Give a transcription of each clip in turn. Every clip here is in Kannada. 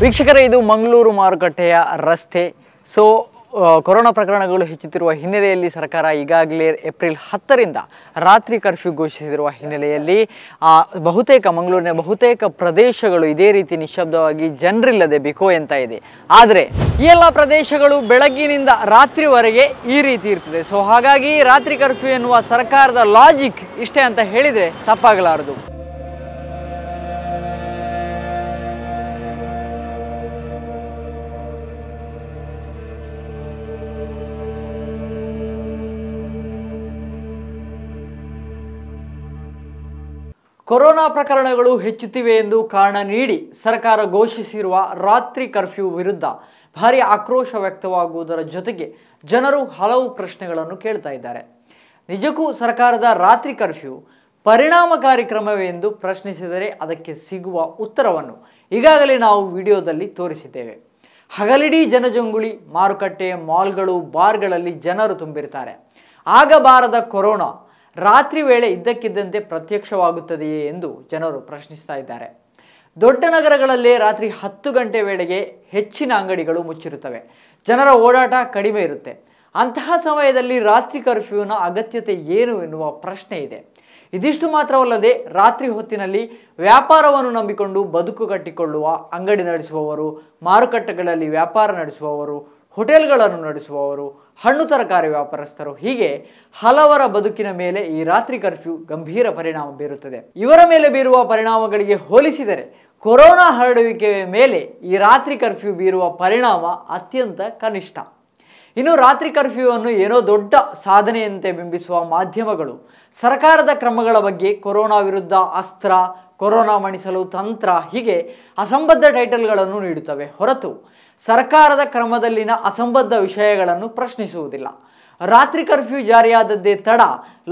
ವೀಕ್ಷಕರೇ ಇದು ಮಂಗಳೂರು ಮಾರುಕಟ್ಟೆಯ ರಸ್ತೆ ಸೊ ಕೊರೋನಾ ಪ್ರಕರಣಗಳು ಹೆಚ್ಚುತ್ತಿರುವ ಹಿನ್ನೆಲೆಯಲ್ಲಿ ಸರ್ಕಾರ ಈಗಾಗಲೇ ಏಪ್ರಿಲ್ ಹತ್ತರಿಂದ ರಾತ್ರಿ ಕರ್ಫ್ಯೂ ಘೋಷಿಸಿರುವ ಹಿನ್ನೆಲೆಯಲ್ಲಿ ಬಹುತೇಕ ಮಂಗಳೂರಿನ ಬಹುತೇಕ ಪ್ರದೇಶಗಳು ಇದೇ ರೀತಿ ನಿಶ್ಶಬ್ದವಾಗಿ ಜನರಿಲ್ಲದೆ ಬಿಕೋ ಎಂತ ಇದೆ ಆದರೆ ಈ ಎಲ್ಲ ಪ್ರದೇಶಗಳು ಬೆಳಗ್ಗಿನಿಂದ ರಾತ್ರಿವರೆಗೆ ಈ ರೀತಿ ಇರ್ತದೆ ಸೊ ಹಾಗಾಗಿ ರಾತ್ರಿ ಕರ್ಫ್ಯೂ ಎನ್ನುವ ಸರ್ಕಾರದ ಲಾಜಿಕ್ ಇಷ್ಟೇ ಅಂತ ಹೇಳಿದರೆ ತಪ್ಪಾಗಲಾರದು ಕೊರೋನಾ ಪ್ರಕರಣಗಳು ಹೆಚ್ಚುತ್ತಿವೆ ಎಂದು ಕಾರಣ ನೀಡಿ ಸರ್ಕಾರ ಘೋಷಿಸಿರುವ ರಾತ್ರಿ ಕರ್ಫ್ಯೂ ವಿರುದ್ಧ ಭಾರಿ ಆಕ್ರೋಶ ವ್ಯಕ್ತವಾಗುವುದರ ಜೊತೆಗೆ ಜನರು ಹಲವು ಪ್ರಶ್ನೆಗಳನ್ನು ಕೇಳ್ತಾ ಇದ್ದಾರೆ ನಿಜಕ್ಕೂ ಸರ್ಕಾರದ ರಾತ್ರಿ ಕರ್ಫ್ಯೂ ಪರಿಣಾಮಕಾರಿ ಕ್ರಮವೇ ಎಂದು ಪ್ರಶ್ನಿಸಿದರೆ ಅದಕ್ಕೆ ಸಿಗುವ ಉತ್ತರವನ್ನು ಈಗಾಗಲೇ ನಾವು ವಿಡಿಯೋದಲ್ಲಿ ತೋರಿಸಿದ್ದೇವೆ ಹಗಲಿಡೀ ಜನಜಂಗುಳಿ ಮಾರುಕಟ್ಟೆ ಮಾಲ್ಗಳು ಬಾರ್ಗಳಲ್ಲಿ ಜನರು ತುಂಬಿರ್ತಾರೆ ಆಗಬಾರದ ಕೊರೋನಾ ರಾತ್ರಿ ವೇಳೆ ಇದ್ದಕ್ಕಿದ್ದಂತೆ ಪ್ರತ್ಯಕ್ಷವಾಗುತ್ತದೆಯೇ ಎಂದು ಜನರು ಪ್ರಶ್ನಿಸ್ತಾ ಇದ್ದಾರೆ ದೊಡ್ಡ ನಗರಗಳಲ್ಲಿ ರಾತ್ರಿ ಹತ್ತು ಗಂಟೆ ವೇಳೆಗೆ ಹೆಚ್ಚಿನ ಅಂಗಡಿಗಳು ಮುಚ್ಚಿರುತ್ತವೆ ಜನರ ಓಡಾಟ ಕಡಿಮೆ ಇರುತ್ತೆ ಅಂತಹ ಸಮಯದಲ್ಲಿ ರಾತ್ರಿ ಕರ್ಫ್ಯೂನ ಅಗತ್ಯತೆ ಏನು ಎನ್ನುವ ಪ್ರಶ್ನೆ ಇದೆ ಇದಿಷ್ಟು ಮಾತ್ರವಲ್ಲದೆ ರಾತ್ರಿ ಹೊತ್ತಿನಲ್ಲಿ ವ್ಯಾಪಾರವನ್ನು ನಂಬಿಕೊಂಡು ಬದುಕು ಕಟ್ಟಿಕೊಳ್ಳುವ ಅಂಗಡಿ ನಡೆಸುವವರು ಮಾರುಕಟ್ಟೆಗಳಲ್ಲಿ ವ್ಯಾಪಾರ ನಡೆಸುವವರು ಹೋಟೆಲ್ಗಳನ್ನು ನಡೆಸುವವರು ಹಣ್ಣು ತರಕಾರಿ ವ್ಯಾಪಾರಸ್ಥರು ಹೀಗೆ ಹಲವರ ಬದುಕಿನ ಮೇಲೆ ಈ ರಾತ್ರಿ ಕರ್ಫ್ಯೂ ಗಂಭೀರ ಪರಿಣಾಮ ಬೀರುತ್ತದೆ ಇವರ ಮೇಲೆ ಬೀರುವ ಪರಿಣಾಮಗಳಿಗೆ ಹೋಲಿಸಿದರೆ ಕೊರೋನಾ ಹರಡುವಿಕೆ ಮೇಲೆ ಈ ರಾತ್ರಿ ಕರ್ಫ್ಯೂ ಬೀರುವ ಪರಿಣಾಮ ಅತ್ಯಂತ ಕನಿಷ್ಠ ಇನ್ನು ರಾತ್ರಿ ಕರ್ಫ್ಯೂವನ್ನು ಏನೋ ದೊಡ್ಡ ಸಾಧನೆಯಂತೆ ಬಿಂಬಿಸುವ ಮಾಧ್ಯಮಗಳು ಸರ್ಕಾರದ ಕ್ರಮಗಳ ಬಗ್ಗೆ ಕೊರೋನಾ ವಿರುದ್ಧ ಅಸ್ತ್ರ ಕೊರೋನಾ ಮಣಿಸಲು ತಂತ್ರ ಹೀಗೆ ಅಸಂಬದ್ಧ ಟೈಟಲ್ಗಳನ್ನು ನೀಡುತ್ತವೆ ಹೊರತು ಸರ್ಕಾರದ ಕ್ರಮದಲ್ಲಿನ ಅಸಂಬದ್ಧ ವಿಷಯಗಳನ್ನು ಪ್ರಶ್ನಿಸುವುದಿಲ್ಲ ರಾತ್ರಿ ಕರ್ಫ್ಯೂ ಜಾರಿಯಾದದ್ದೇ ತಡ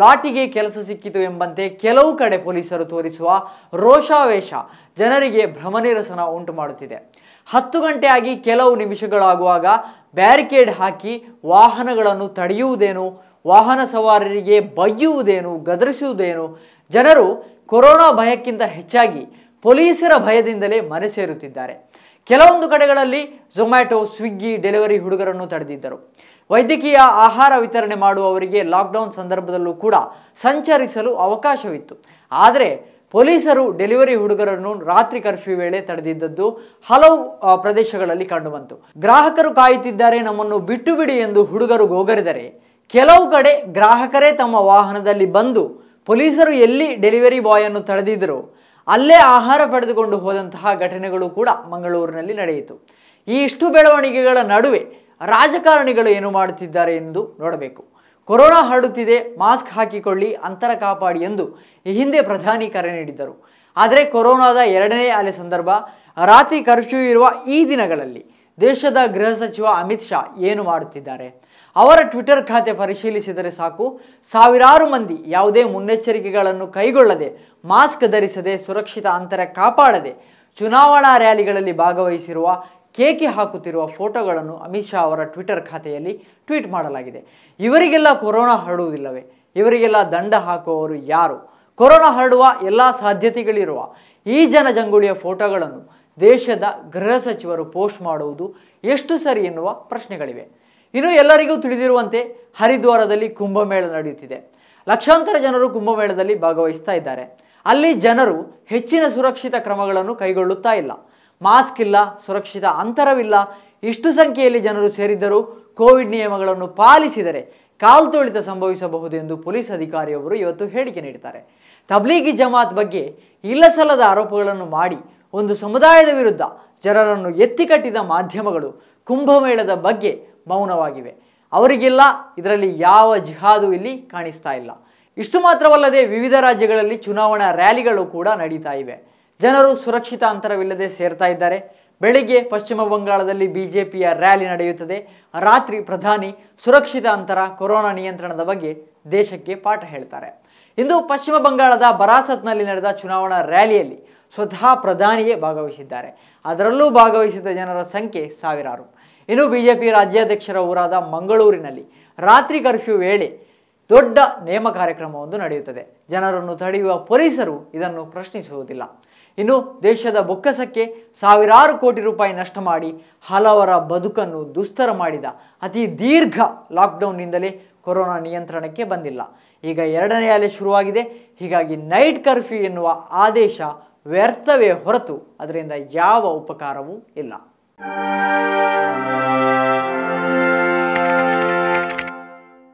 ಲಾಟಿಗೆ ಕೆಲಸ ಸಿಕ್ಕಿತು ಎಂಬಂತೆ ಕೆಲವು ಕಡೆ ಪೊಲೀಸರು ತೋರಿಸುವ ರೋಷಾವೇಶ ಜನರಿಗೆ ಭ್ರಮನಿರಸನ ಉಂಟು ಮಾಡುತ್ತಿದೆ ಹತ್ತು ಗಂಟೆಯಾಗಿ ಕೆಲವು ನಿಮಿಷಗಳಾಗುವಾಗ ಬ್ಯಾರಿಕೇಡ್ ಹಾಕಿ ವಾಹನಗಳನ್ನು ತಡೆಯುವುದೇನು ವಾಹನ ಸವಾರರಿಗೆ ಬೈಯುವುದೇನು ಗದರಿಸುವುದೇನು ಜನರು ಕೊರೋನಾ ಭಯಕ್ಕಿಂತ ಹೆಚ್ಚಾಗಿ ಪೊಲೀಸರ ಭಯದಿಂದಲೇ ಮನೆ ಸೇರುತ್ತಿದ್ದಾರೆ ಕೆಲವೊಂದು ಕಡೆಗಳಲ್ಲಿ ಝೊಮ್ಯಾಟೊ ಸ್ವಿಗ್ಗಿ ಡೆಲಿವರಿ ಹುಡುಗರನ್ನು ತಡೆದಿದ್ದರು ವೈದ್ಯಕೀಯ ಆಹಾರ ವಿತರಣೆ ಮಾಡುವವರಿಗೆ ಲಾಕ್ಡೌನ್ ಸಂದರ್ಭದಲ್ಲೂ ಕೂಡ ಸಂಚರಿಸಲು ಅವಕಾಶವಿತ್ತು ಆದರೆ ಪೊಲೀಸರು ಡೆಲಿವರಿ ಹುಡುಗರನ್ನು ರಾತ್ರಿ ಕರ್ಫ್ಯೂ ವೇಳೆ ತಡೆದಿದ್ದದ್ದು ಹಲವು ಪ್ರದೇಶಗಳಲ್ಲಿ ಕಂಡುಬಂತು ಗ್ರಾಹಕರು ಕಾಯುತ್ತಿದ್ದಾರೆ ನಮ್ಮನ್ನು ಬಿಟ್ಟು ಬಿಡಿ ಎಂದು ಹುಡುಗರು ಗೋಗರಿದರೆ ಕೆಲವು ಕಡೆ ಗ್ರಾಹಕರೇ ತಮ್ಮ ವಾಹನದಲ್ಲಿ ಬಂದು ಪೊಲೀಸರು ಎಲ್ಲಿ ಡೆಲಿವರಿ ಬಾಯನ್ನು ತಡೆದಿದ್ದರು ಅಲ್ಲೇ ಆಹಾರ ಪಡೆದುಕೊಂಡು ಹೋದಂತಹ ಘಟನೆಗಳು ಕೂಡ ಮಂಗಳೂರಿನಲ್ಲಿ ನಡೆಯಿತು ಈ ಇಷ್ಟು ಬೆಳವಣಿಗೆಗಳ ನಡುವೆ ರಾಜಕಾರಣಿಗಳು ಏನು ಮಾಡುತ್ತಿದ್ದಾರೆ ಎಂದು ನೋಡಬೇಕು ಕೊರೋನಾ ಹರಡುತ್ತಿದೆ ಮಾಸ್ಕ್ ಹಾಕಿಕೊಳ್ಳಿ ಅಂತರ ಕಾಪಾಡಿ ಎಂದು ಈ ಹಿಂದೆ ಪ್ರಧಾನಿ ಕರೆ ನೀಡಿದ್ದರು ಆದರೆ ಕೊರೋನಾದ ಎರಡನೇ ಅಲೆ ಸಂದರ್ಭ ರಾತ್ರಿ ಕರ್ಫ್ಯೂ ಇರುವ ಈ ದಿನಗಳಲ್ಲಿ ದೇಶದ ಗೃಹ ಸಚಿವ ಅಮಿತ್ ಶಾ ಏನು ಮಾಡುತ್ತಿದ್ದಾರೆ ಅವರ ಟ್ವಿಟರ್ ಖಾತೆ ಪರಿಶೀಲಿಸಿದರೆ ಸಾಕು ಸಾವಿರಾರು ಮಂದಿ ಯಾವುದೇ ಮುನ್ನೆಚ್ಚರಿಕೆಗಳನ್ನು ಕೈಗೊಳ್ಳದೆ ಮಾಸ್ಕ್ ಧರಿಸದೆ ಸುರಕ್ಷಿತ ಅಂತರ ಕಾಪಾಡದೆ ಚುನಾವಣಾ ರ್ಯಾಲಿಗಳಲ್ಲಿ ಭಾಗವಹಿಸಿರುವ ಕೇಕೆ ಹಾಕುತ್ತಿರುವ ಫೋಟೋಗಳನ್ನು ಅಮಿತ್ ಶಾ ಅವರ ಟ್ವಿಟರ್ ಖಾತೆಯಲ್ಲಿ ಟ್ವೀಟ್ ಮಾಡಲಾಗಿದೆ ಇವರಿಗೆಲ್ಲ ಕೊರೋನಾ ಹರಡುವುದಿಲ್ಲವೇ ಇವರಿಗೆಲ್ಲ ದಂಡ ಹಾಕುವವರು ಯಾರು ಕೊರೋನಾ ಹರಡುವ ಎಲ್ಲ ಸಾಧ್ಯತೆಗಳಿರುವ ಈ ಜನಜಂಗುಳಿಯ ಫೋಟೋಗಳನ್ನು ದೇಶದ ಗೃಹ ಸಚಿವರು ಪೋಸ್ಟ್ ಮಾಡುವುದು ಎಷ್ಟು ಸರಿ ಎನ್ನುವ ಪ್ರಶ್ನೆಗಳಿವೆ ಇನ್ನು ಎಲ್ಲರಿಗೂ ತಿಳಿದಿರುವಂತೆ ಹರಿದ್ವಾರದಲ್ಲಿ ಕುಂಭಮೇಳ ನಡೆಯುತ್ತಿದೆ ಲಕ್ಷಾಂತರ ಜನರು ಕುಂಭಮೇಳದಲ್ಲಿ ಭಾಗವಹಿಸ್ತಾ ಇದ್ದಾರೆ ಅಲ್ಲಿ ಜನರು ಹೆಚ್ಚಿನ ಸುರಕ್ಷಿತ ಕ್ರಮಗಳನ್ನು ಕೈಗೊಳ್ಳುತ್ತಾ ಇಲ್ಲ ಮಾಸ್ಕ್ ಇಲ್ಲ ಸುರಕ್ಷಿತ ಅಂತರವಿಲ್ಲ ಇಷ್ಟು ಸಂಖ್ಯೆಯಲ್ಲಿ ಜನರು ಸೇರಿದ್ದರೂ ಕೋವಿಡ್ ನಿಯಮಗಳನ್ನು ಪಾಲಿಸಿದರೆ ಕಾಲ್ತುಳಿತ ಸಂಭವಿಸಬಹುದು ಎಂದು ಪೊಲೀಸ್ ಅಧಿಕಾರಿಯವರು ಇವತ್ತು ಹೇಳಿಕೆ ನೀಡಿದ್ದಾರೆ ತಬ್ಲೀಗಿ ಜಮಾತ್ ಬಗ್ಗೆ ಇಲ್ಲಸಲ್ಲದ ಆರೋಪಗಳನ್ನು ಮಾಡಿ ಒಂದು ಸಮುದಾಯದ ವಿರುದ್ಧ ಜನರನ್ನು ಎತ್ತಿಕಟ್ಟಿದ ಮಾಧ್ಯಮಗಳು ಕುಂಭಮೇಳದ ಬಗ್ಗೆ ಮೌನವಾಗಿವೆ ಅವರಿಗೆಲ್ಲ ಇದರಲ್ಲಿ ಯಾವ ಜಿಹಾದು ಇಲ್ಲಿ ಕಾಣಿಸ್ತಾ ಇಲ್ಲ ಇಷ್ಟು ಮಾತ್ರವಲ್ಲದೆ ವಿವಿಧ ರಾಜ್ಯಗಳಲ್ಲಿ ಚುನಾವಣಾ ರ್ಯಾಲಿಗಳು ಕೂಡ ನಡೀತಾ ಇವೆ ಜನರು ಸುರಕ್ಷಿತ ಅಂತರವಿಲ್ಲದೆ ಸೇರ್ತಾ ಇದ್ದಾರೆ ಬೆಳಿಗ್ಗೆ ಪಶ್ಚಿಮ ಬಂಗಾಳದಲ್ಲಿ ಬಿಜೆಪಿಯ ರ್ಯಾಲಿ ನಡೆಯುತ್ತದೆ ರಾತ್ರಿ ಪ್ರಧಾನಿ ಸುರಕ್ಷಿತ ಅಂತರ ಕೊರೋನಾ ನಿಯಂತ್ರಣದ ಬಗ್ಗೆ ದೇಶಕ್ಕೆ ಪಾಠ ಹೇಳ್ತಾರೆ ಇಂದು ಪಶ್ಚಿಮ ಬಂಗಾಳದ ಬರಾಸತ್ನಲ್ಲಿ ನಡೆದ ಚುನಾವಣಾ ರ್ಯಾಲಿಯಲ್ಲಿ ಸ್ವತಃ ಪ್ರಧಾನಿಯೇ ಭಾಗವಹಿಸಿದ್ದಾರೆ ಅದರಲ್ಲೂ ಭಾಗವಹಿಸಿದ ಜನರ ಸಂಖ್ಯೆ ಸಾವಿರಾರು ಇನ್ನು ಬಿಜೆಪಿ ರಾಜ್ಯಾಧ್ಯಕ್ಷರ ಊರಾದ ಮಂಗಳೂರಿನಲ್ಲಿ ರಾತ್ರಿ ಕರ್ಫ್ಯೂ ವೇಳೆ ದೊಡ್ಡ ನೇಮ ಕಾರ್ಯಕ್ರಮವೊಂದು ನಡೆಯುತ್ತದೆ ಜನರನ್ನು ತಡೆಯುವ ಪೊಲೀಸರು ಇದನ್ನು ಪ್ರಶ್ನಿಸುವುದಿಲ್ಲ ಇನ್ನು ದೇಶದ ಬೊಕ್ಕಸಕ್ಕೆ ಸಾವಿರಾರು ಕೋಟಿ ರೂಪಾಯಿ ನಷ್ಟ ಮಾಡಿ ಹಲವರ ಬದುಕನ್ನು ದುಸ್ತರ ಮಾಡಿದ ಅತಿ ದೀರ್ಘ ಲಾಕ್ಡೌನ್ನಿಂದಲೇ ಕೊರೋನಾ ನಿಯಂತ್ರಣಕ್ಕೆ ಬಂದಿಲ್ಲ ಈಗ ಎರಡನೇ ಅಲೆ ಶುರುವಾಗಿದೆ ಹೀಗಾಗಿ ನೈಟ್ ಕರ್ಫ್ಯೂ ಎನ್ನುವ ಆದೇಶ ವ್ಯರ್ಥವೇ ಹೊರತು ಅದರಿಂದ ಯಾವ ಉಪಕಾರವೂ ಇಲ್ಲ